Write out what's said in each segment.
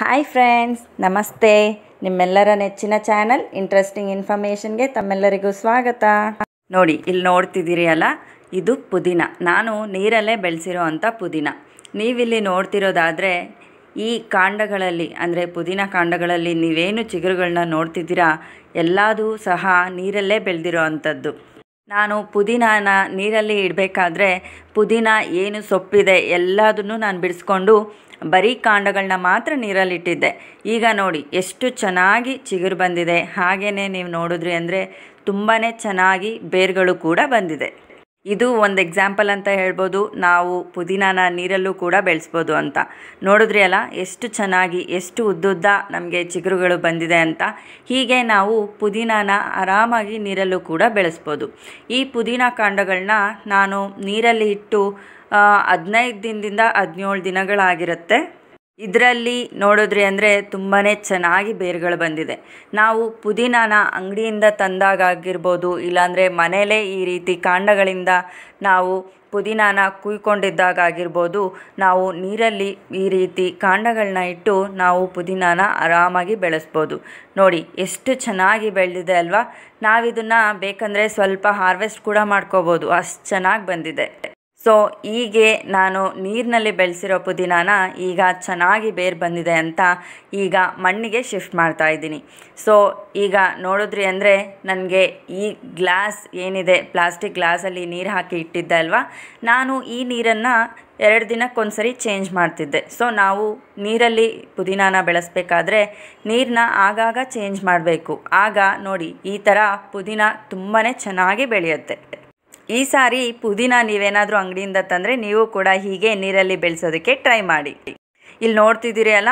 hi friends ನಮಸ್ತೆ ನಿಮ್ಮೆಲ್ಲರ ನೆಚ್ಚಿನ ಚಾನಲ್ ಇಂಟ್ರೆಸ್ಟಿಂಗ್ ಇನ್ಫಾರ್ಮೇಷನ್ಗೆ ತಮ್ಮೆಲ್ಲರಿಗೂ ಸ್ವಾಗತ ನೋಡಿ ಇಲ್ಲಿ ನೋಡ್ತಿದ್ದೀರಿ ಅಲ್ಲ ಇದು ಪುದೀನ ನಾನು ನೀರಲ್ಲೇ ಬೆಳೆಸಿರೋ ಅಂಥ ಪುದೀನ ನೀವಿಲ್ಲಿ ನೋಡ್ತಿರೋದಾದರೆ ಈ ಕಾಂಡಗಳಲ್ಲಿ ಅಂದರೆ ಪುದೀನ ಕಾಂಡಗಳಲ್ಲಿ ನೀವೇನು ಚಿಗುರುಗಳನ್ನ ನೋಡ್ತಿದ್ದೀರಾ ಎಲ್ಲದೂ ಸಹ ನೀರಲ್ಲೇ ಬೆಳೆದಿರೋ ಅಂಥದ್ದು ನಾನು ಪುದೀನಾನ ನೀರಲ್ಲಿ ಇಡಬೇಕಾದ್ರೆ ಪುದೀನ ಏನು ಸೊಪ್ಪಿದೆ ಎಲ್ಲದನ್ನು ನಾನು ಬಿಡಿಸ್ಕೊಂಡು ಬರೀ ಕಾಂಡಗಳನ್ನ ಮಾತ್ರ ನೀರಲ್ಲಿಟ್ಟಿದ್ದೆ ಈಗ ನೋಡಿ ಎಷ್ಟು ಚೆನ್ನಾಗಿ ಚಿಗುರು ಬಂದಿದೆ ಹಾಗೇ ನೀವು ನೋಡಿದ್ರಿ ಅಂದರೆ ತುಂಬಾ ಚೆನ್ನಾಗಿ ಬೇರುಗಳು ಕೂಡ ಬಂದಿದೆ ಇದು ಒಂದು ಎಕ್ಸಾಂಪಲ್ ಅಂತ ಹೇಳ್ಬೋದು ನಾವು ಪುದೀನಾನ ನೀರಲ್ಲೂ ಕೂಡ ಬೆಳೆಸ್ಬೋದು ಅಂತ ನೋಡಿದ್ರಿ ಅಲ್ಲ ಎಷ್ಟು ಚೆನ್ನಾಗಿ ಎಷ್ಟು ಉದ್ದುದ್ದ ನಮಗೆ ಚಿಗುರುಗಳು ಬಂದಿದೆ ಅಂತ ಹೀಗೆ ನಾವು ಪುದೀನಾನ ಆರಾಮಾಗಿ ನೀರಲ್ಲೂ ಕೂಡ ಬೆಳೆಸ್ಬೋದು ಈ ಪುದೀನ ಕಾಂಡಗಳನ್ನ ನಾನು ನೀರಲ್ಲಿ ಇಟ್ಟು ಹದಿನೈದು ದಿನದಿಂದ ಹದಿನೇಳು ದಿನಗಳಾಗಿರುತ್ತೆ ಇದರಲ್ಲಿ ನೋಡಿದ್ರಿ ಅಂದರೆ ತುಂಬಾ ಚೆನ್ನಾಗಿ ಬೇರುಗಳು ಬಂದಿದೆ ನಾವು ಪುದೀನಾನ ಅಂಗಡಿಯಿಂದ ತಂದಾಗಿರ್ಬೋದು ಇಲ್ಲಾಂದರೆ ಮನೆಯಲ್ಲೇ ಈ ರೀತಿ ಕಾಂಡಗಳಿಂದ ನಾವು ಪುದೀನಾನ ಕುಯ್ಕೊಂಡಿದ್ದಾಗಿರ್ಬೋದು ನಾವು ನೀರಲ್ಲಿ ಈ ರೀತಿ ಕಾಂಡಗಳನ್ನ ಇಟ್ಟು ನಾವು ಪುದೀನಾನ ಆರಾಮಾಗಿ ಬೆಳೆಸ್ಬೋದು ನೋಡಿ ಎಷ್ಟು ಚೆನ್ನಾಗಿ ಬೆಳೆದಿದೆ ಅಲ್ವಾ ನಾವಿದನ್ನು ಬೇಕಂದರೆ ಸ್ವಲ್ಪ ಹಾರ್ವೆಸ್ಟ್ ಕೂಡ ಮಾಡ್ಕೋಬೋದು ಅಷ್ಟು ಚೆನ್ನಾಗಿ ಬಂದಿದೆ ಸೊ ಹೀಗೆ ನಾನು ನೀರಿನಲ್ಲಿ ಬೆಳೆಸಿರೋ ಪುದೀನಾನ ಈಗ ಚೆನ್ನಾಗಿ ಬೇರು ಬಂದಿದೆ ಅಂತ ಈಗ ಮಣ್ಣಿಗೆ ಶಿಫ್ಟ್ ಮಾಡ್ತಾ ಇದ್ದೀನಿ ಸೊ ಈಗ ನೋಡಿದ್ರಿ ಅಂದರೆ ನನಗೆ ಈ ಗ್ಲಾಸ್ ಏನಿದೆ ಪ್ಲಾಸ್ಟಿಕ್ ಗ್ಲಾಸಲ್ಲಿ ನೀರು ಹಾಕಿ ಇಟ್ಟಿದ್ದೆ ಅಲ್ವಾ ನಾನು ಈ ನೀರನ್ನು ಎರಡು ದಿನಕ್ಕೊಂದ್ಸರಿ ಚೇಂಜ್ ಮಾಡ್ತಿದ್ದೆ ಸೊ ನಾವು ನೀರಲ್ಲಿ ಪುದೀನಾನ ಬೆಳೆಸಬೇಕಾದ್ರೆ ನೀರನ್ನ ಆಗಾಗ ಚೇಂಜ್ ಮಾಡಬೇಕು ಆಗ ನೋಡಿ ಈ ಥರ ಪುದೀನ ತುಂಬಾ ಚೆನ್ನಾಗಿ ಬೆಳೆಯುತ್ತೆ ಈ ಸಾರಿ ಪುದೀನ ನೀವೇನಾದರೂ ಅಂಗಡಿಯಿಂದ ತಂದರೆ ನೀವು ಕೂಡ ಹೀಗೆ ನೀರಲ್ಲಿ ಬೆಳೆಸೋದಕ್ಕೆ ಟ್ರೈ ಮಾಡಿ ಇಲ್ಲಿ ನೋಡ್ತಿದ್ದೀರಿ ಅಲ್ಲ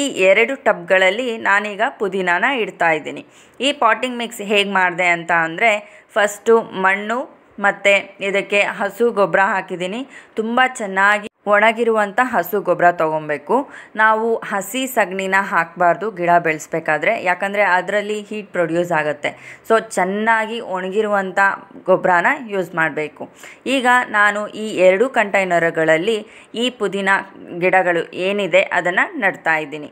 ಈ ಎರಡು ಟಬ್ಗಳಲ್ಲಿ ನಾನೀಗ ಪುದೀನಾನ ಇಡ್ತಾ ಇದ್ದೀನಿ ಈ ಪಾಟಿಂಗ್ ಮಿಕ್ಸ್ ಹೇಗೆ ಮಾಡಿದೆ ಅಂತ ಅಂದರೆ ಫಸ್ಟು ಮಣ್ಣು ಮತ್ತು ಇದಕ್ಕೆ ಹಸು ಗೊಬ್ಬರ ಹಾಕಿದ್ದೀನಿ ತುಂಬ ಚೆನ್ನಾಗಿ ಒಣಗಿರುವಂಥ ಹಸು ಗೊಬ್ಬರ ತೊಗೊಬೇಕು ನಾವು ಹಸಿ ಸಗಣಿನ ಹಾಕಬಾರ್ದು ಗಿಡ ಬೆಳೆಸ್ಬೇಕಾದ್ರೆ ಯಾಕಂದರೆ ಅದರಲ್ಲಿ ಹೀಟ್ ಪ್ರೊಡ್ಯೂಸ್ ಆಗುತ್ತೆ ಸೊ ಚೆನ್ನಾಗಿ ಒಣಗಿರುವಂಥ ಗೊಬ್ಬರನ ಯೂಸ್ ಮಾಡಬೇಕು ಈಗ ನಾನು ಈ ಎರಡು ಕಂಟೈನರ್ಗಳಲ್ಲಿ ಈ ಪುದೀನ ಗಿಡಗಳು ಏನಿದೆ ಅದನ್ನು ನಡ್ತಾ ಇದ್ದೀನಿ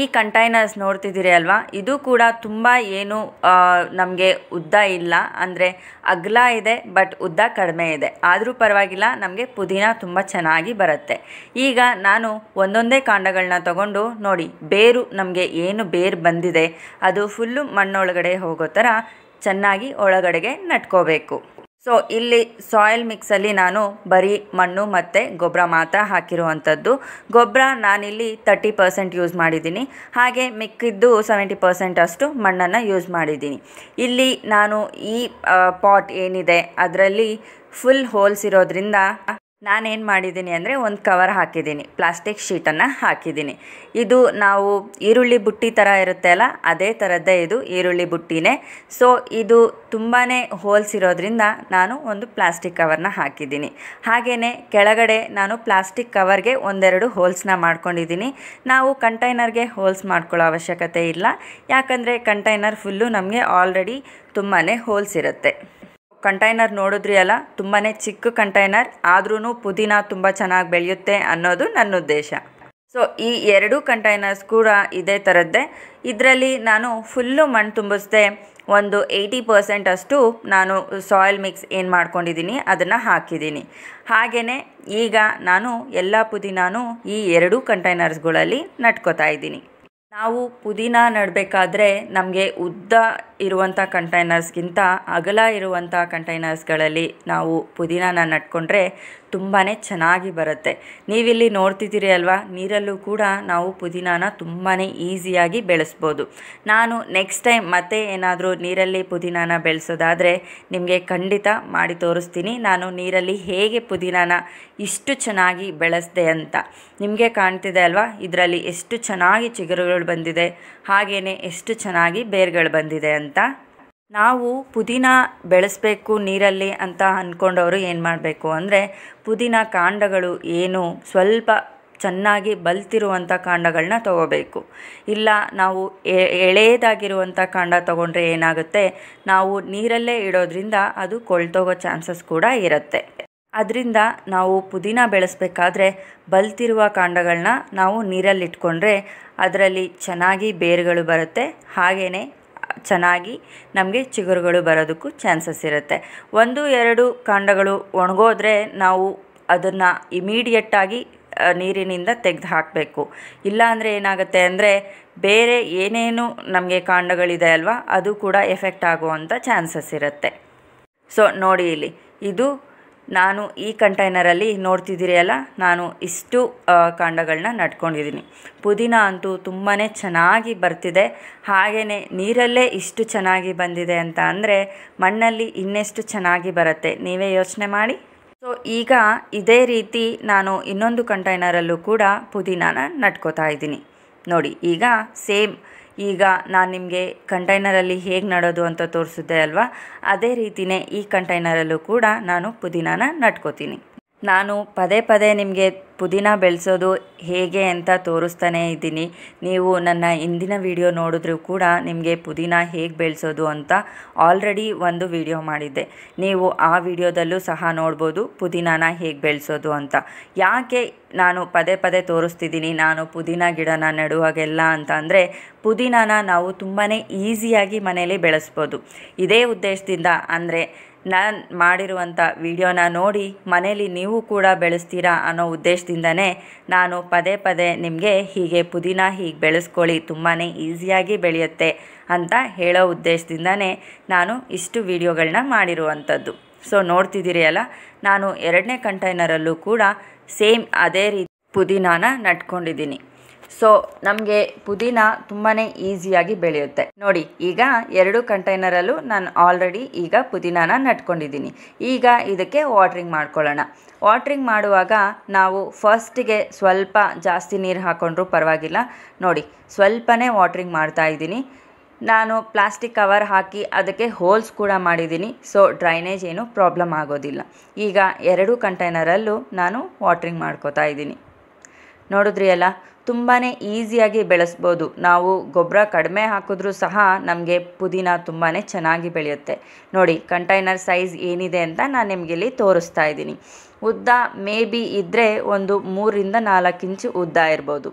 ಈ ಕಂಟೈನರ್ಸ್ ನೋಡ್ತಿದ್ದೀರಿ ಅಲ್ವಾ ಇದು ಕೂಡ ತುಂಬ ಏನು ನಮಗೆ ಉದ್ದ ಇಲ್ಲ ಅಂದರೆ ಅಗಲ ಇದೆ ಬಟ್ ಉದ್ದ ಕಡಿಮೆ ಇದೆ ಆದರೂ ಪರವಾಗಿಲ್ಲ ನಮಗೆ ಪುದೀನ ತುಂಬ ಚೆನ್ನಾಗಿ ಬರುತ್ತೆ ಈಗ ನಾನು ಒಂದೊಂದೇ ಕಾಂಡಗಳನ್ನ ತಗೊಂಡು ನೋಡಿ ಬೇರು ನಮಗೆ ಏನು ಬೇರು ಬಂದಿದೆ ಅದು ಫುಲ್ಲು ಮಣ್ಣೊಳಗಡೆ ಹೋಗೋ ಥರ ಚೆನ್ನಾಗಿ ಒಳಗಡೆಗೆ ನಟ್ಕೋಬೇಕು ಸೊ ಇಲ್ಲಿ ಸಾಯಿಲ್ ಮಿಕ್ಸಲ್ಲಿ ನಾನು ಬರೀ ಮಣ್ಣು ಮತ್ತು ಗೊಬ್ಬರ ಮಾತ್ರ ಹಾಕಿರುವಂಥದ್ದು ಗೊಬ್ಬರ ನಾನಿಲ್ಲಿ ತರ್ಟಿ ಪರ್ಸೆಂಟ್ ಯೂಸ್ ಮಾಡಿದ್ದೀನಿ ಹಾಗೆ ಮಿಕ್ಕಿದ್ದು ಸೆವೆಂಟಿ ಪರ್ಸೆಂಟ್ ಅಷ್ಟು ಮಣ್ಣನ್ನು ಯೂಸ್ ಮಾಡಿದ್ದೀನಿ ಇಲ್ಲಿ ನಾನು ಈ ಪಾಟ್ ಏನಿದೆ ಅದರಲ್ಲಿ ಫುಲ್ ಹೋಲ್ಸ್ ಇರೋದ್ರಿಂದ ನಾನೇನು ಮಾಡಿದ್ದೀನಿ ಅಂದರೆ ಒಂದು ಕವರ್ ಹಾಕಿದ್ದೀನಿ ಪ್ಲಾಸ್ಟಿಕ್ ಶೀಟನ್ನು ಹಾಕಿದ್ದೀನಿ ಇದು ನಾವು ಈರುಳ್ಳಿ ಬುಟ್ಟಿ ಥರ ಇರುತ್ತೆ ಅಲ್ಲ ಅದೇ ಥರದ್ದೇ ಇದು ಈರುಳ್ಳಿ ಬುಟ್ಟಿನೇ ಸೊ ಇದು ತುಂಬಾ ಹೋಲ್ಸ್ ಇರೋದ್ರಿಂದ ನಾನು ಒಂದು ಪ್ಲಾಸ್ಟಿಕ್ ಕವರ್ನ ಹಾಕಿದ್ದೀನಿ ಹಾಗೆಯೇ ಕೆಳಗಡೆ ನಾನು ಪ್ಲಾಸ್ಟಿಕ್ ಕವರ್ಗೆ ಒಂದೆರಡು ಹೋಲ್ಸ್ನ ಮಾಡ್ಕೊಂಡಿದ್ದೀನಿ ನಾವು ಕಂಟೈನರ್ಗೆ ಹೋಲ್ಸ್ ಮಾಡ್ಕೊಳ್ಳೋ ಅವಶ್ಯಕತೆ ಇಲ್ಲ ಯಾಕಂದರೆ ಕಂಟೈನರ್ ಫುಲ್ಲು ನಮಗೆ ಆಲ್ರೆಡಿ ತುಂಬಾ ಹೋಲ್ಸ್ ಇರುತ್ತೆ ಕಂಟೈನರ್ ನೋಡಿದ್ರಿ ಅಲ್ಲ ತುಂಬಾ ಚಿಕ್ಕ ಕಂಟೈನರ್ ಆದ್ರೂ ಪುದೀನ ತುಂಬ ಚೆನ್ನಾಗಿ ಬೆಳೆಯುತ್ತೆ ಅನ್ನೋದು ನನ್ನ ಉದ್ದೇಶ ಸೊ ಈ ಎರಡು ಕಂಟೈನರ್ಸ್ ಕೂಡ ಇದೇ ಥರದ್ದೇ ಇದರಲ್ಲಿ ನಾನು ಫುಲ್ಲು ಮಣ್ಣು ತುಂಬಿಸ್ದೆ ಒಂದು ಏಯ್ಟಿ ಪರ್ಸೆಂಟ್ ಅಷ್ಟು ನಾನು ಸಾಯಿಲ್ ಮಿಕ್ಸ್ ಏನು ಮಾಡ್ಕೊಂಡಿದ್ದೀನಿ ಅದನ್ನು ಹಾಕಿದ್ದೀನಿ ಹಾಗೆಯೇ ಈಗ ನಾನು ಎಲ್ಲ ಪುದೀನಾನು ಈ ಎರಡೂ ಕಂಟೈನರ್ಸ್ಗಳಲ್ಲಿ ನಟ್ಕೋತಾ ಇದ್ದೀನಿ ನಾವು ಪುದೀನ ನಡಬೇಕಾದ್ರೆ ನಮಗೆ ಉದ್ದ ಇರುವಂಥ ಕಂಟೈನರ್ಸ್ಗಿಂತ ಅಗಲ ಇರುವಂಥ ಕಂಟೈನರ್ಸ್ಗಳಲ್ಲಿ ನಾವು ಪುದೀನಾನ ನಟ್ಕೊಂಡ್ರೆ ತುಂಬಾ ಚೆನ್ನಾಗಿ ಬರುತ್ತೆ ನೀವಿಲ್ಲಿ ನೋಡ್ತಿದ್ದೀರಿ ಅಲ್ವಾ ನೀರಲ್ಲೂ ಕೂಡ ನಾವು ಪುದೀನಾನ ತುಂಬಾ ಈಸಿಯಾಗಿ ಬೆಳೆಸ್ಬೋದು ನಾನು ನೆಕ್ಸ್ಟ್ ಟೈಮ್ ಮತ್ತೆ ಏನಾದರೂ ನೀರಲ್ಲಿ ಪುದೀನಾನ ಬೆಳೆಸೋದಾದರೆ ನಿಮಗೆ ಖಂಡಿತ ಮಾಡಿ ತೋರಿಸ್ತೀನಿ ನಾನು ನೀರಲ್ಲಿ ಹೇಗೆ ಪುದೀನಾನ ಇಷ್ಟು ಚೆನ್ನಾಗಿ ಬೆಳೆಸ್ದೆ ಅಂತ ನಿಮಗೆ ಕಾಣ್ತಿದೆ ಅಲ್ವಾ ಇದರಲ್ಲಿ ಎಷ್ಟು ಚೆನ್ನಾಗಿ ಚಿಗುರುಗಳು ಬಂದಿದೆ ಹಾಗೆಯೇ ಎಷ್ಟು ಚೆನ್ನಾಗಿ ಬೇರ್ಗಳು ಬಂದಿದೆ ಅಂತ ಅಂತ ನಾವು ಪುದೀನ ಬೆಳೆಸಬೇಕು ನೀರಲ್ಲಿ ಅಂತ ಅಂದ್ಕೊಂಡವರು ಏನು ಮಾಡಬೇಕು ಅಂದರೆ ಪುದೀನ ಕಾಂಡಗಳು ಏನು ಸ್ವಲ್ಪ ಚೆನ್ನಾಗಿ ಬಲ್ತಿರುವಂಥ ಕಾಂಡಗಳನ್ನ ತಗೋಬೇಕು ಇಲ್ಲ ನಾವು ಎಳೆಯದಾಗಿರುವಂಥ ಕಾಂಡ ತಗೊಂಡ್ರೆ ಏನಾಗುತ್ತೆ ನಾವು ನೀರಲ್ಲೇ ಇಡೋದ್ರಿಂದ ಅದು ಕೊಳ್ತೋಗೋ ಚಾನ್ಸಸ್ ಕೂಡ ಇರುತ್ತೆ ಅದರಿಂದ ನಾವು ಪುದೀನ ಬೆಳೆಸಬೇಕಾದ್ರೆ ಬಲ್ತಿರುವ ಕಾಂಡಗಳನ್ನ ನಾವು ನೀರಲ್ಲಿ ಇಟ್ಕೊಂಡ್ರೆ ಅದರಲ್ಲಿ ಚೆನ್ನಾಗಿ ಬೇರುಗಳು ಬರುತ್ತೆ ಹಾಗೆಯೇ ಚೆನ್ನಾಗಿ ನಮಗೆ ಚಿಗುರುಗಳು ಬರೋದಕ್ಕೂ ಚಾನ್ಸಸ್ ಇರುತ್ತೆ ಒಂದು ಎರಡು ಕಾಂಡಗಳು ಒಣಗೋದ್ರೆ ನಾವು ಅದನ್ನು ಇಮಿಡಿಯೇಟಾಗಿ ನೀರಿನಿಂದ ತೆಗೆದು ಹಾಕಬೇಕು ಇಲ್ಲಾಂದರೆ ಏನಾಗುತ್ತೆ ಅಂದರೆ ಬೇರೆ ಏನೇನು ನಮಗೆ ಕಾಂಡಗಳಿದೆ ಅಲ್ವಾ ಅದು ಕೂಡ ಎಫೆಕ್ಟ್ ಆಗುವಂಥ ಚಾನ್ಸಸ್ ಇರುತ್ತೆ ಸೊ ನೋಡಿ ಇಲ್ಲಿ ಇದು ನಾನು ಈ ಕಂಟೈನರಲ್ಲಿ ನೋಡ್ತಿದ್ದೀರಿ ಅಲ್ಲ ನಾನು ಇಷ್ಟು ಕಾಂಡಗಳನ್ನ ನಟ್ಕೊಂಡಿದ್ದೀನಿ ಪುದೀನ ಅಂತೂ ತುಂಬಾ ಚೆನ್ನಾಗಿ ಬರ್ತಿದೆ ಹಾಗೆಯೇ ನೀರಲ್ಲೇ ಇಷ್ಟು ಚೆನ್ನಾಗಿ ಬಂದಿದೆ ಅಂತ ಅಂದರೆ ಮಣ್ಣಲ್ಲಿ ಇನ್ನೆಷ್ಟು ಚೆನ್ನಾಗಿ ಬರುತ್ತೆ ನೀವೇ ಯೋಚನೆ ಮಾಡಿ ಸೊ ಈಗ ಇದೇ ರೀತಿ ನಾನು ಇನ್ನೊಂದು ಕಂಟೈನರಲ್ಲೂ ಕೂಡ ಪುದೀನಾನ ನಟ್ಕೋತಾ ಇದ್ದೀನಿ ನೋಡಿ ಈಗ ಸೇಮ್ ಈಗ ನಾನು ನಿಮಗೆ ಕಂಟೈನರಲ್ಲಿ ಹೇಗೆ ನಡೋದು ಅಂತ ತೋರಿಸಿದ್ದೆ ಅಲ್ವಾ ಅದೇ ರೀತಿಯೇ ಈ ಕಂಟೈನರಲ್ಲೂ ಕೂಡ ನಾನು ಪುದೀನಾನ ನಟ್ಕೋತೀನಿ ನಾನು ಪದೇ ಪದೇ ನಿಮಗೆ ಪುದೀನ ಬೆಳೆಸೋದು ಹೇಗೆ ಅಂತ ತೋರಿಸ್ತಾನೇ ಇದ್ದೀನಿ ನೀವು ನನ್ನ ಹಿಂದಿನ ವಿಡಿಯೋ ನೋಡಿದ್ರೂ ಕೂಡ ನಿಮಗೆ ಪುದೀನ ಹೇಗೆ ಬೆಳೆಸೋದು ಅಂತ ಆಲ್ರೆಡಿ ಒಂದು ವಿಡಿಯೋ ಮಾಡಿದ್ದೆ ನೀವು ಆ ವಿಡಿಯೋದಲ್ಲೂ ಸಹ ನೋಡ್ಬೋದು ಪುದೀನಾನ ಹೇಗೆ ಬೆಳೆಸೋದು ಅಂತ ಯಾಕೆ ನಾನು ಪದೇ ಪದೇ ತೋರಿಸ್ತಿದ್ದೀನಿ ನಾನು ಪುದೀನ ಗಿಡನ ನೆಡುವಾಗೆಲ್ಲ ಅಂತ ಅಂದರೆ ಪುದೀನಾನ ನಾವು ತುಂಬಾ ಈಸಿಯಾಗಿ ಮನೇಲಿ ಬೆಳೆಸ್ಬೋದು ಇದೇ ಉದ್ದೇಶದಿಂದ ಅಂದರೆ ನಾನು ಮಾಡಿರುವಂಥ ವಿಡಿಯೋನ ನೋಡಿ ಮನೇಲಿ ನೀವು ಕೂಡ ಬೆಳೆಸ್ತೀರಾ ಅನ್ನೋ ಉದ್ದೇಶದಿಂದನೇ ನಾನು ಪದೇ ಪದೇ ನಿಮಗೆ ಹೀಗೆ ಪುದೀನ ಹೀಗೆ ಬೆಳೆಸ್ಕೊಳ್ಳಿ ತುಂಬಾ ಈಸಿಯಾಗಿ ಬೆಳೆಯುತ್ತೆ ಅಂತ ಹೇಳೋ ಉದ್ದೇಶದಿಂದನೇ ನಾನು ಇಷ್ಟು ವಿಡಿಯೋಗಳನ್ನ ಮಾಡಿರುವಂಥದ್ದು ಸೊ ನೋಡ್ತಿದ್ದೀರಿ ಅಲ್ಲ ನಾನು ಎರಡನೇ ಕಂಟೈನರಲ್ಲೂ ಕೂಡ ಸೇಮ್ ಅದೇ ರೀತಿ ಪುದೀನಾನ ನಟ್ಕೊಂಡಿದ್ದೀನಿ ಸೊ ನಮಗೆ ಪುದೀನ ತುಂಬಾ ಈಸಿಯಾಗಿ ಬೆಳೆಯುತ್ತೆ ನೋಡಿ ಈಗ ಎರಡು ಕಂಟೈನರಲ್ಲೂ ನಾನು ಆಲ್ರೆಡಿ ಈಗ ಪುದೀನಾನ ನಟ್ಕೊಂಡಿದ್ದೀನಿ ಈಗ ಇದಕ್ಕೆ ವಾಟ್ರಿಂಗ್ ಮಾಡ್ಕೊಳ್ಳೋಣ ವಾಟ್ರಿಂಗ್ ಮಾಡುವಾಗ ನಾವು ಫಸ್ಟಿಗೆ ಸ್ವಲ್ಪ ಜಾಸ್ತಿ ನೀರು ಹಾಕೊಂಡ್ರೂ ಪರವಾಗಿಲ್ಲ ನೋಡಿ ಸ್ವಲ್ಪನೇ ವಾಟ್ರಿಂಗ್ ಮಾಡ್ತಾ ಇದ್ದೀನಿ ನಾನು ಪ್ಲಾಸ್ಟಿಕ್ ಕವರ್ ಹಾಕಿ ಅದಕ್ಕೆ ಹೋಲ್ಸ್ ಕೂಡ ಮಾಡಿದ್ದೀನಿ ಸೊ ಡ್ರೈನೇಜ್ ಏನು ಪ್ರಾಬ್ಲಮ್ ಆಗೋದಿಲ್ಲ ಈಗ ಎರಡು ಕಂಟೈನರಲ್ಲೂ ನಾನು ವಾಟ್ರಿಂಗ್ ಮಾಡ್ಕೋತಾ ಇದ್ದೀನಿ ನೋಡಿದ್ರಿ ಅಲ್ಲ ತುಂಬಾ ಈಸಿಯಾಗಿ ಬೆಳೆಸ್ಬೋದು ನಾವು ಗೊಬ್ಬರ ಕಡಿಮೆ ಹಾಕಿದ್ರೂ ಸಹ ನಮಗೆ ಪುದೀನ ತುಂಬಾ ಚೆನ್ನಾಗಿ ಬೆಳೆಯುತ್ತೆ ನೋಡಿ ಕಂಟೈನರ್ ಸೈಜ್ ಏನಿದೆ ಅಂತ ನಾನು ನಿಮಗೆ ಇಲ್ಲಿ ತೋರಿಸ್ತಾ ಇದ್ದೀನಿ ಉದ್ದ ಮೇ ಬಿ ಇದ್ದರೆ ಒಂದು ಮೂರಿಂದ ನಾಲ್ಕು ಇಂಚು ಉದ್ದ ಇರ್ಬೋದು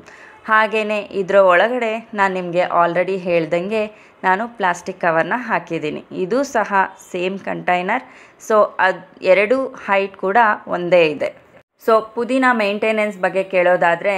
ಹಾಗೇ ಇದರ ಒಳಗಡೆ ನಾನು ನಿಮಗೆ ಆಲ್ರೆಡಿ ಹೇಳ್ದಂಗೆ ನಾನು ಪ್ಲಾಸ್ಟಿಕ್ ಕವರ್ನ ಹಾಕಿದ್ದೀನಿ ಇದು ಸಹ ಸೇಮ್ ಕಂಟೈನರ್ ಸೊ ಅದು ಎರಡೂ ಹೈಟ್ ಕೂಡ ಒಂದೇ ಇದೆ ಸೊ ಪುದೀನ ಮೇಂಟೆನೆನ್ಸ್ ಬಗ್ಗೆ ಕೇಳೋದಾದರೆ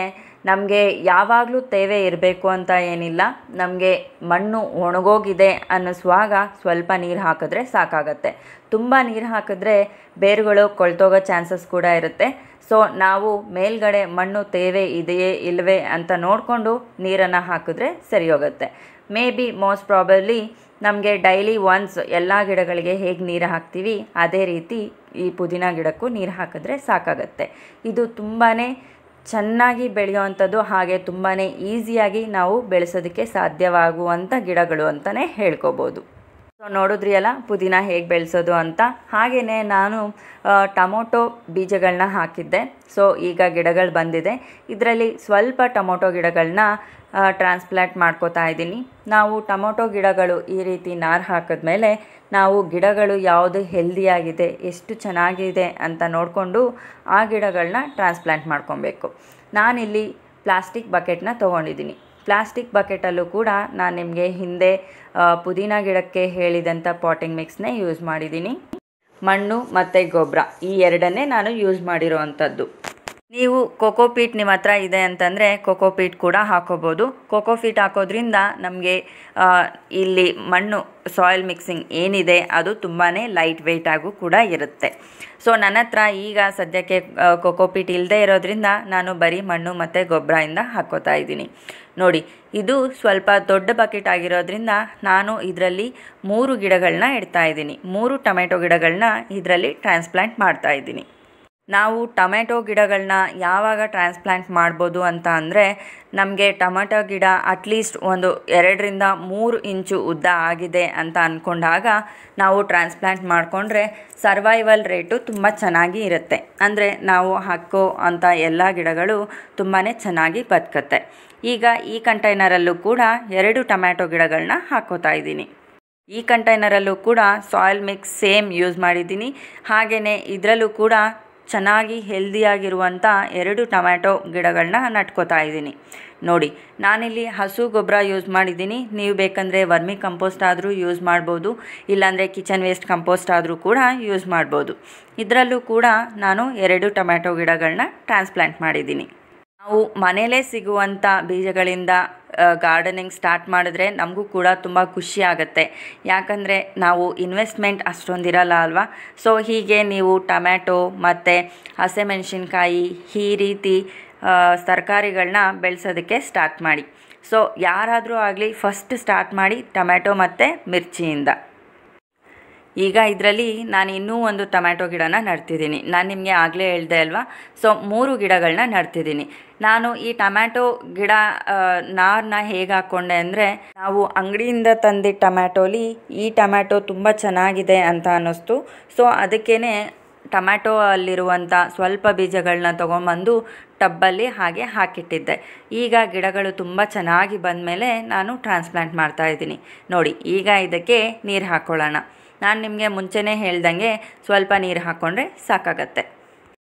ನಮಗೆ ಯಾವಾಗಲೂ ತೇವೆ ಇರಬೇಕು ಅಂತ ಏನಿಲ್ಲ ನಮಗೆ ಮಣ್ಣು ಒಣಗೋಗಿದೆ ಅನ್ನಿಸುವಾಗ ಸ್ವಲ್ಪ ನೀರು ಹಾಕಿದ್ರೆ ಸಾಕಾಗತ್ತೆ ತುಂಬ ನೀರು ಹಾಕಿದ್ರೆ ಬೇರುಗಳು ಕೊಳ್ತೋಗೋ ಚಾನ್ಸಸ್ ಕೂಡ ಇರುತ್ತೆ ಸೊ ನಾವು ಮೇಲ್ಗಡೆ ಮಣ್ಣು ತೇವೆ ಇದೆಯೇ ಇಲ್ಲವೇ ಅಂತ ನೋಡಿಕೊಂಡು ನೀರನ್ನು ಹಾಕಿದ್ರೆ ಸರಿ ಹೋಗುತ್ತೆ ಮೇ ಬಿ ಮೋಸ್ಟ್ ಪ್ರಾಬಬ್ಲಿ ನಮಗೆ ಡೈಲಿ ಒನ್ಸ್ ಎಲ್ಲ ಗಿಡಗಳಿಗೆ ಹೇಗೆ ನೀರು ಹಾಕ್ತೀವಿ ಅದೇ ರೀತಿ ಈ ಪುದೀನ ಗಿಡಕ್ಕೂ ನೀರು ಹಾಕಿದ್ರೆ ಸಾಕಾಗತ್ತೆ ಇದು ತುಂಬಾ ಚೆನ್ನಾಗಿ ಬೆಳೆಯುವಂಥದ್ದು ಹಾಗೆ ತುಂಬಾ ಈಸಿಯಾಗಿ ನಾವು ಬೆಳೆಸೋದಕ್ಕೆ ಸಾಧ್ಯವಾಗುವಂಥ ಗಿಡಗಳು ಅಂತಲೇ ಹೇಳ್ಕೋಬೋದು ಸೊ ನೋಡಿದ್ರಿ ಅಲ್ಲ ಪುದೀನ ಹೇಗೆ ಬೆಳೆಸೋದು ಅಂತ ಹಾಗೆಯೇ ನಾನು ಟೊಮೊಟೊ ಬೀಜಗಳನ್ನ ಹಾಕಿದ್ದೆ ಸೊ ಈಗ ಗಿಡಗಳು ಬಂದಿದೆ ಇದರಲ್ಲಿ ಸ್ವಲ್ಪ ಟೊಮೊಟೊ ಗಿಡಗಳನ್ನ ಟ್ರಾನ್ಸ್ಪ್ಲಾಂಟ್ ಮಾಡ್ಕೋತಾ ಇದ್ದೀನಿ ನಾವು ಟೊಮೊಟೊ ಗಿಡಗಳು ಈ ರೀತಿ ನಾರು ಹಾಕಿದ್ಮೇಲೆ ನಾವು ಗಿಡಗಳು ಯಾವುದು ಹೆಲ್ದಿಯಾಗಿದೆ ಎಷ್ಟು ಚೆನ್ನಾಗಿದೆ ಅಂತ ನೋಡಿಕೊಂಡು ಆ ಗಿಡಗಳನ್ನ ಟ್ರಾನ್ಸ್ಪ್ಲಾಂಟ್ ಮಾಡ್ಕೊಬೇಕು ನಾನಿಲ್ಲಿ ಪ್ಲಾಸ್ಟಿಕ್ ಬಕೆಟ್ನ ತೊಗೊಂಡಿದ್ದೀನಿ ಪ್ಲಾಸ್ಟಿಕ್ ಬಕೆಟಲ್ಲೂ ಕೂಡ ನಾನು ನಿಮಗೆ ಹಿಂದೆ ಪುದೀನ ಗಿಡಕ್ಕೆ ಹೇಳಿದಂಥ ಪಾಟಿಂಗ್ ಮಿಕ್ಸ್ನೇ ಯೂಸ್ ಮಾಡಿದ್ದೀನಿ ಮಣ್ಣು ಮತ್ತು ಗೊಬ್ಬರ ಈ ಎರಡನ್ನೇ ನಾನು ಯೂಸ್ ಮಾಡಿರೋ ನೀವು ಕೋಕೋ ನಿಮ್ಮ ಹತ್ರ ಇದೆ ಅಂತಂದರೆ ಕೋಕೋ ಕೂಡ ಹಾಕೋಬೋದು ಕೋಕೋ ಪೀಟ್ ಹಾಕೋದ್ರಿಂದ ನಮಗೆ ಇಲ್ಲಿ ಮಣ್ಣು ಸಾಯಿಲ್ ಮಿಕ್ಸಿಂಗ್ ಏನಿದೆ ಅದು ತುಂಬಾ ಲೈಟ್ ಆಗೂ ಕೂಡ ಇರುತ್ತೆ ಸೊ ನನ್ನ ಹತ್ರ ಈಗ ಸದ್ಯಕ್ಕೆ ಕೋಕೋ ಇಲ್ಲದೆ ಇರೋದ್ರಿಂದ ನಾನು ಬರೀ ಮಣ್ಣು ಮತ್ತು ಗೊಬ್ಬರದಿಂದ ಹಾಕೋತಾ ಇದ್ದೀನಿ ನೋಡಿ ಇದು ಸ್ವಲ್ಪ ದೊಡ್ಡ ಬಕೆಟ್ ಆಗಿರೋದ್ರಿಂದ ನಾನು ಇದರಲ್ಲಿ ಮೂರು ಗಿಡಗಳನ್ನ ಇಡ್ತಾ ಇದ್ದೀನಿ ಮೂರು ಟೊಮೆಟೊ ಗಿಡಗಳನ್ನ ಇದರಲ್ಲಿ ಟ್ರಾನ್ಸ್ಪ್ಲಾಂಟ್ ಮಾಡ್ತಾ ಇದ್ದೀನಿ ನಾವು ಟೊಮೆಟೊ ಗಿಡಗಳನ್ನ ಯಾವಾಗ ಟ್ರಾನ್ಸ್ಪ್ಲಾಂಟ್ ಮಾಡ್ಬೋದು ಅಂತ ಅಂದರೆ ನಮಗೆ ಟೊಮೆಟೊ ಗಿಡ ಅಟ್ಲೀಸ್ಟ್ ಒಂದು ಎರಡರಿಂದ ಮೂರು ಇಂಚು ಉದ್ದ ಆಗಿದೆ ಅಂತ ಅಂದ್ಕೊಂಡಾಗ ನಾವು ಟ್ರಾನ್ಸ್ಪ್ಲಾಂಟ್ ಮಾಡಿಕೊಂಡ್ರೆ ಸರ್ವೈವಲ್ ರೇಟು ತುಂಬ ಚೆನ್ನಾಗಿ ಇರುತ್ತೆ ಅಂದರೆ ನಾವು ಹಾಕೋ ಅಂಥ ಎಲ್ಲ ಗಿಡಗಳು ತುಂಬಾ ಚೆನ್ನಾಗಿ ಬದುಕತ್ತೆ ಈಗ ಈ ಕಂಟೈನರಲ್ಲೂ ಕೂಡ ಎರಡು ಟೊಮ್ಯಾಟೊ ಗಿಡಗಳನ್ನ ಹಾಕೋತಾ ಇದ್ದೀನಿ ಈ ಕಂಟೈನರಲ್ಲೂ ಕೂಡ ಸಾಯಿಲ್ ಮಿಕ್ಸ್ ಸೇಮ್ ಯೂಸ್ ಮಾಡಿದ್ದೀನಿ ಹಾಗೆಯೇ ಇದರಲ್ಲೂ ಕೂಡ ಚೆನ್ನಾಗಿ ಹೆಲ್ದಿಯಾಗಿರುವಂಥ ಎರಡು ಟೊಮ್ಯಾಟೊ ಗಿಡಗಳನ್ನ ನಟ್ಕೋತಾ ಇದ್ದೀನಿ ನೋಡಿ ನಾನಿಲ್ಲಿ ಹಸು ಗೊಬ್ಬರ ಯೂಸ್ ಮಾಡಿದ್ದೀನಿ ನೀವು ಬೇಕಂದರೆ ವರ್ಮಿ ಕಂಪೋಸ್ಟ್ ಆದರೂ ಯೂಸ್ ಮಾಡ್ಬೋದು ಇಲ್ಲಾಂದರೆ ಕಿಚನ್ ವೇಸ್ಟ್ ಕಂಪೋಸ್ಟ್ ಆದರೂ ಕೂಡ ಯೂಸ್ ಮಾಡ್ಬೋದು ಇದರಲ್ಲೂ ಕೂಡ ನಾನು ಎರಡು ಟೊಮ್ಯಾಟೊ ಗಿಡಗಳನ್ನ ಟ್ರಾನ್ಸ್ಪ್ಲಾಂಟ್ ಮಾಡಿದ್ದೀನಿ ನಾವು ಮನೆಯಲ್ಲೇ ಸಿಗುವಂಥ ಬೀಜಗಳಿಂದ ಗಾರ್ಡನಿಂಗ್ ಸ್ಟಾರ್ಟ್ ಮಾಡಿದ್ರೆ ನಮಗೂ ಕೂಡ ತುಂಬ ಖುಷಿ ಆಗುತ್ತೆ ಯಾಕಂದರೆ ನಾವು ಇನ್ವೆಸ್ಟ್ಮೆಂಟ್ ಅಷ್ಟೊಂದಿರಲ್ಲ ಅಲ್ವಾ ಸೊ ಹೀಗೆ ನೀವು ಟೊಮ್ಯಾಟೊ ಮತ್ತು ಹಸಿಮೆಣಸಿನ್ಕಾಯಿ ಈ ರೀತಿ ತರಕಾರಿಗಳನ್ನ ಬೆಳೆಸೋದಕ್ಕೆ ಸ್ಟಾರ್ಟ್ ಮಾಡಿ ಸೊ ಯಾರಾದರೂ ಆಗಲಿ ಫಸ್ಟ್ ಸ್ಟಾರ್ಟ್ ಮಾಡಿ ಟೊಮ್ಯಾಟೊ ಮತ್ತು ಮಿರ್ಚಿಯಿಂದ ಈಗ ಇದರಲ್ಲಿ ನಾನು ಇನ್ನೂ ಒಂದು ಟೊಮ್ಯಾಟೊ ಗಿಡನ ನಡ್ತಿದ್ದೀನಿ ನಾನು ನಿಮಗೆ ಆಗಲೇ ಹೇಳ್ದೆ ಅಲ್ವಾ ಸೊ ಮೂರು ಗಿಡಗಳನ್ನ ನಡ್ತಿದ್ದೀನಿ ನಾನು ಈ ಟೊಮ್ಯಾಟೊ ಗಿಡ ನಾರನ್ನ ಹೇಗೆ ಹಾಕ್ಕೊಂಡೆ ಅಂದರೆ ನಾವು ಅಂಗಡಿಯಿಂದ ತಂದಿದ್ದ ಟೊಮ್ಯಾಟೊಲಿ ಈ ಟೊಮ್ಯಾಟೊ ತುಂಬ ಚೆನ್ನಾಗಿದೆ ಅಂತ ಅನ್ನಿಸ್ತು ಸೊ ಅದಕ್ಕೇ ಟೊಮ್ಯಾಟೊ ಅಲ್ಲಿರುವಂಥ ಸ್ವಲ್ಪ ಬೀಜಗಳನ್ನ ತೊಗೊಂಬಂದು ಟಬ್ಬಲ್ಲಿ ಹಾಗೆ ಹಾಕಿಟ್ಟಿದ್ದೆ ಈಗ ಗಿಡಗಳು ತುಂಬ ಚೆನ್ನಾಗಿ ಬಂದಮೇಲೆ ನಾನು ಟ್ರಾನ್ಸ್ಪ್ಲಾಂಟ್ ಮಾಡ್ತಾಯಿದ್ದೀನಿ ನೋಡಿ ಈಗ ಇದಕ್ಕೆ ನೀರು ಹಾಕ್ಕೊಳ್ಳೋಣ ನಾನು ನಿಮಗೆ ಮುಂಚೆನೇ ಹೇಳ್ದಂಗೆ ಸ್ವಲ್ಪ ನೀರು ಹಾಕ್ಕೊಂಡ್ರೆ ಸಾಕಾಗತ್ತೆ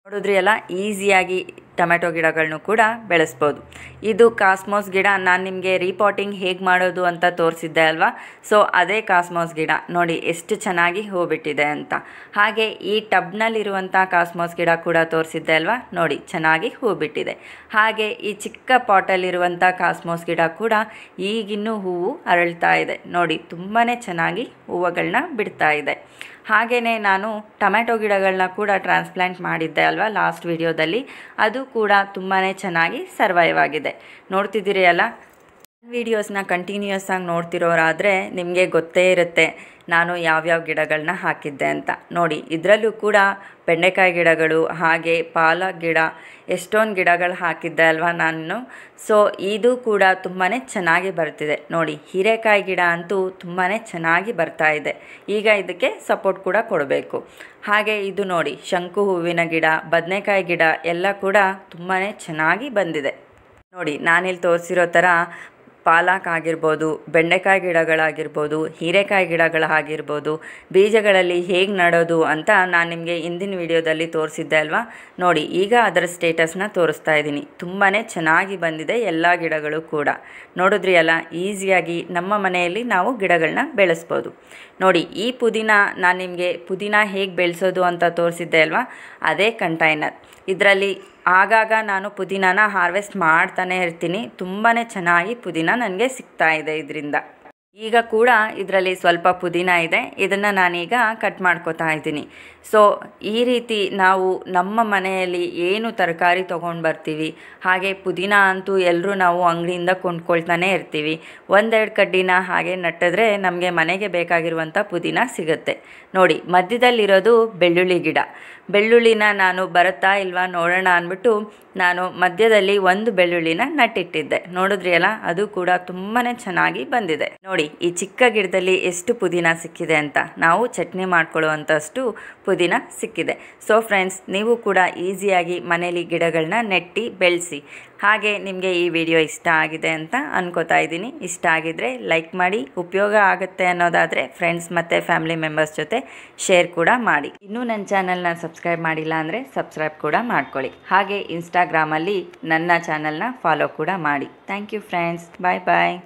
ನೋಡಿದ್ರಿ ಎಲ್ಲ ಈಸಿಯಾಗಿ ಟೊಮೆಟೊ ಗಿಡಗಳನ್ನು ಕೂಡ ಬೆಳೆಸ್ಬೋದು ಇದು ಕಾಸ್ಮೋಸ್ ಗಿಡ ನಾನು ನಿಮಗೆ ರೀಪಾಟಿಂಗ್ ಹೇಗೆ ಮಾಡೋದು ಅಂತ ತೋರಿಸಿದ್ದೆ ಅಲ್ವಾ ಸೊ ಅದೇ ಕಾಸ್ಮೋಸ್ ಗಿಡ ನೋಡಿ ಎಷ್ಟು ಚೆನ್ನಾಗಿ ಹೂ ಬಿಟ್ಟಿದೆ ಅಂತ ಹಾಗೆ ಈ ಟಬ್ನಲ್ಲಿರುವಂಥ ಕಾಸ್ಮೋಸ್ ಗಿಡ ಕೂಡ ತೋರಿಸಿದ್ದೆ ಅಲ್ವಾ ನೋಡಿ ಚೆನ್ನಾಗಿ ಹೂ ಬಿಟ್ಟಿದೆ ಹಾಗೆ ಈ ಚಿಕ್ಕ ಪಾಟಲ್ಲಿರುವಂಥ ಕಾಸ್ಮೋಸ್ ಗಿಡ ಕೂಡ ಈಗಿನ್ನೂ ಹೂವು ಅರಳ್ತಾ ಇದೆ ನೋಡಿ ತುಂಬಾ ಚೆನ್ನಾಗಿ ಹೂವುಗಳನ್ನ ಬಿಡ್ತಾ ಇದೆ ಹಾಗೆಯೇ ನಾನು ಟೊಮೆಟೊ ಗಿಡಗಳನ್ನ ಕೂಡ ಟ್ರಾನ್ಸ್ಪ್ಲಾಂಟ್ ಮಾಡಿದ್ದೆ ಅಲ್ವಾ ಲಾಸ್ಟ್ ವಿಡಿಯೋದಲ್ಲಿ ಅದು ಕೂಡ ತುಂಬಾ ಚೆನ್ನಾಗಿ ಸರ್ವೈವ್ ಆಗಿದೆ ನೋಡ್ತಿದ್ದೀರಿ ಅಲ್ಲ ವಿಡಿಯೋಸ್ನ ಕಂಟಿನ್ಯೂಯಸ್ ಆಗಿ ನೋಡ್ತಿರೋರಾದರೆ ನಿಮಗೆ ಗೊತ್ತೇ ಇರುತ್ತೆ ನಾನು ಯಾವ್ಯಾವ ಗಿಡಗಳನ್ನ ಹಾಕಿದ್ದೆ ಅಂತ ನೋಡಿ ಇದರಲ್ಲೂ ಕೂಡ ಬೆಂಡೆಕಾಯಿ ಗಿಡಗಳು ಹಾಗೆ ಪಾಲಕ್ ಗಿಡ ಎಷ್ಟೊಂದು ಗಿಡಗಳು ಹಾಕಿದ್ದೆ ಅಲ್ವಾ ನಾನು ಸೊ ಇದು ಕೂಡ ತುಂಬಾ ಚೆನ್ನಾಗಿ ಬರ್ತಿದೆ ನೋಡಿ ಹೀರೆಕಾಯಿ ಗಿಡ ಅಂತೂ ತುಂಬಾ ಚೆನ್ನಾಗಿ ಬರ್ತಾ ಇದೆ ಈಗ ಇದಕ್ಕೆ ಸಪೋರ್ಟ್ ಕೂಡ ಕೊಡಬೇಕು ಹಾಗೆ ಇದು ನೋಡಿ ಶಂಕು ಹೂವಿನ ಗಿಡ ಬದನೆಕಾಯಿ ಗಿಡ ಎಲ್ಲ ಕೂಡ ತುಂಬಾ ಚೆನ್ನಾಗಿ ಬಂದಿದೆ ನೋಡಿ ನಾನಿಲ್ಲಿ ತೋರಿಸಿರೋ ಥರ ಪಾಲಕ್ ಆಗಿರ್ಬೋದು ಬೆಂಡೆಕಾಯಿ ಗಿಡಗಳಾಗಿರ್ಬೋದು ಹೀರೆಕಾಯಿ ಗಿಡಗಳಾಗಿರ್ಬೋದು ಬೀಜಗಳಲ್ಲಿ ಹೇಗೆ ನಡೋದು ಅಂತ ನಾನು ನಿಮಗೆ ಹಿಂದಿನ ವಿಡಿಯೋದಲ್ಲಿ ತೋರಿಸಿದ್ದೆ ಅಲ್ವಾ ನೋಡಿ ಈಗ ಅದರ ಸ್ಟೇಟಸ್ನ ತೋರಿಸ್ತಾ ಇದ್ದೀನಿ ತುಂಬಾ ಚೆನ್ನಾಗಿ ಬಂದಿದೆ ಎಲ್ಲ ಗಿಡಗಳು ಕೂಡ ನೋಡಿದ್ರಿ ಅಲ್ಲ ಈಸಿಯಾಗಿ ನಮ್ಮ ಮನೆಯಲ್ಲಿ ನಾವು ಗಿಡಗಳನ್ನ ಬೆಳೆಸ್ಬೋದು ನೋಡಿ ಈ ಪುದೀನ ನಾನು ನಿಮಗೆ ಪುದೀನ ಹೇಗೆ ಬೆಳೆಸೋದು ಅಂತ ತೋರಿಸಿದ್ದೆ ಅಲ್ವಾ ಅದೇ ಕಂಟೈನರ್ ಇದರಲ್ಲಿ ಆಗಾಗ ನಾನು ಪುದೀನಾನ ಹಾರ್ವೆಸ್ಟ್ ಮಾಡ್ತಾನೆ ಇರ್ತೀನಿ ತುಂಬಾ ಚೆನ್ನಾಗಿ ಪುದೀನ ನನಗೆ ಸಿಗ್ತಾ ಇದೆ ಇದರಿಂದ ಈಗ ಕೂಡ ಇದರಲ್ಲಿ ಸ್ವಲ್ಪ ಪುದೀನ ಇದೆ ಇದನ್ನು ನಾನೀಗ ಕಟ್ ಮಾಡ್ಕೋತಾ ಇದ್ದೀನಿ ಸೊ ಈ ರೀತಿ ನಾವು ನಮ್ಮ ಮನೆಯಲ್ಲಿ ಏನು ತರಕಾರಿ ತೊಗೊಂಡು ಬರ್ತೀವಿ ಹಾಗೆ ಪುದೀನ ಅಂತೂ ಎಲ್ಲರೂ ನಾವು ಅಂಗಡಿಯಿಂದ ಕೊಂಡ್ಕೊಳ್ತಾನೆ ಇರ್ತೀವಿ ಒಂದೆರಡು ಕಡ್ಡಿನ ಹಾಗೆ ನಟ್ಟಿದ್ರೆ ನಮಗೆ ಮನೆಗೆ ಬೇಕಾಗಿರುವಂಥ ಪುದೀನ ಸಿಗುತ್ತೆ ನೋಡಿ ಮಧ್ಯದಲ್ಲಿರೋದು ಬೆಳ್ಳುಳ್ಳಿ ಗಿಡ ಬೆಳ್ಳುಳ್ಳಿನ ನಾನು ಬರುತ್ತಾ ಇಲ್ವಾ ನೋಡೋಣ ಅಂದ್ಬಿಟ್ಟು ನಾನು ಮಧ್ಯದಲ್ಲಿ ಒಂದು ಬೆಳ್ಳುಳ್ಳಿನ ನಟ್ಟಿಟ್ಟಿದ್ದೆ ನೋಡಿದ್ರಿ ಅಲ್ಲ ಅದು ಕೂಡ ತುಂಬಾ ಚೆನ್ನಾಗಿ ಬಂದಿದೆ ನೋಡಿ ಈ ಚಿಕ್ಕ ಗಿಡದಲ್ಲಿ ಎಷ್ಟು ಪುದೀನ ಸಿಕ್ಕಿದೆ ಅಂತ ನಾವು ಚಟ್ನಿ ಮಾಡ್ಕೊಳ್ಳುವಂಥಷ್ಟು ಪುದೀನ ಸಿಕ್ಕಿದೆ ಸೊ ಫ್ರೆಂಡ್ಸ್ ನೀವು ಕೂಡ ಈಸಿಯಾಗಿ ಮನೇಲಿ ಗಿಡಗಳನ್ನ ನೆಟ್ಟಿ ಬೆಳೆಸಿ ಹಾಗೆ ನಿಮಗೆ ಈ ವಿಡಿಯೋ ಇಷ್ಟ ಆಗಿದೆ ಅಂತ ಅನ್ಕೋತಾ ಇದ್ದೀನಿ ಇಷ್ಟ ಆಗಿದ್ರೆ ಲೈಕ್ ಮಾಡಿ ಉಪಯೋಗ ಆಗುತ್ತೆ ಅನ್ನೋದಾದರೆ ಫ್ರೆಂಡ್ಸ್ ಮತ್ತು ಫ್ಯಾಮಿಲಿ ಮೆಂಬರ್ಸ್ ಜೊತೆ ಶೇರ್ ಕೂಡ ಮಾಡಿ ಇನ್ನೂ ನನ್ನ ಚಾನಲ್ನ ಸಬ್ಸ್ಕ್ರೈಬ್ ಸಬ್ಸ್ಕ್ರೈಬ್ ಮಾಡಿಲ್ಲ ಅಂದರೆ ಸಬ್ಸ್ಕ್ರೈಬ್ ಕೂಡ ಮಾಡ್ಕೊಳ್ಳಿ ಹಾಗೆ ಇನ್ಸ್ಟಾಗ್ರಾಮಲ್ಲಿ ನನ್ನ ಚಾನಲ್ನ ಫಾಲೋ ಕೂಡ ಮಾಡಿ thank you friends bye bye